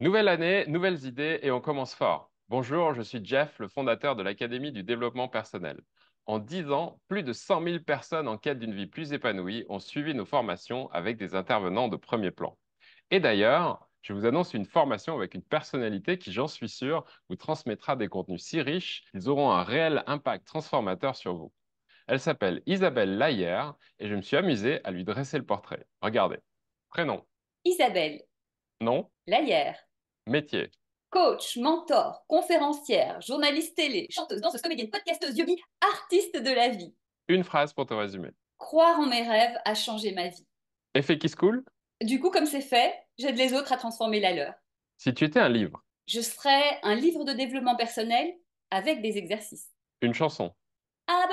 Nouvelle année, nouvelles idées et on commence fort. Bonjour, je suis Jeff, le fondateur de l'Académie du développement personnel. En 10 ans, plus de 100 000 personnes en quête d'une vie plus épanouie ont suivi nos formations avec des intervenants de premier plan. Et d'ailleurs, je vous annonce une formation avec une personnalité qui, j'en suis sûr, vous transmettra des contenus si riches qu'ils auront un réel impact transformateur sur vous. Elle s'appelle Isabelle Laillère et je me suis amusé à lui dresser le portrait. Regardez. Prénom. Isabelle. Nom. Laillère. Métier. Coach, mentor, conférencière, journaliste télé, chanteuse, danseuse, comédienne, podcasteuse, yogi, artiste de la vie. Une phrase pour te résumer. Croire en mes rêves a changé ma vie. Effet qui se coule Du coup, comme c'est fait, j'aide les autres à transformer la leur. Si tu étais un livre Je serais un livre de développement personnel avec des exercices. Une chanson I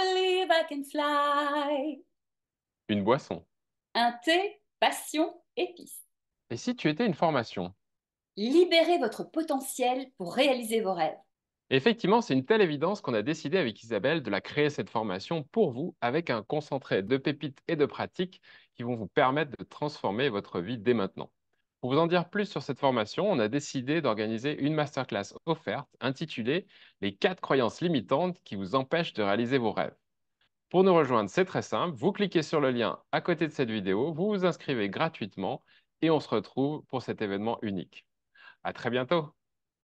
believe I can fly. Une boisson Un thé, passion, épice. Et si tu étais une formation Libérez votre potentiel pour réaliser vos rêves. Effectivement, c'est une telle évidence qu'on a décidé avec Isabelle de la créer cette formation pour vous avec un concentré de pépites et de pratiques qui vont vous permettre de transformer votre vie dès maintenant. Pour vous en dire plus sur cette formation, on a décidé d'organiser une masterclass offerte intitulée Les 4 croyances limitantes qui vous empêchent de réaliser vos rêves. Pour nous rejoindre, c'est très simple, vous cliquez sur le lien à côté de cette vidéo, vous vous inscrivez gratuitement et on se retrouve pour cet événement unique. À très bientôt.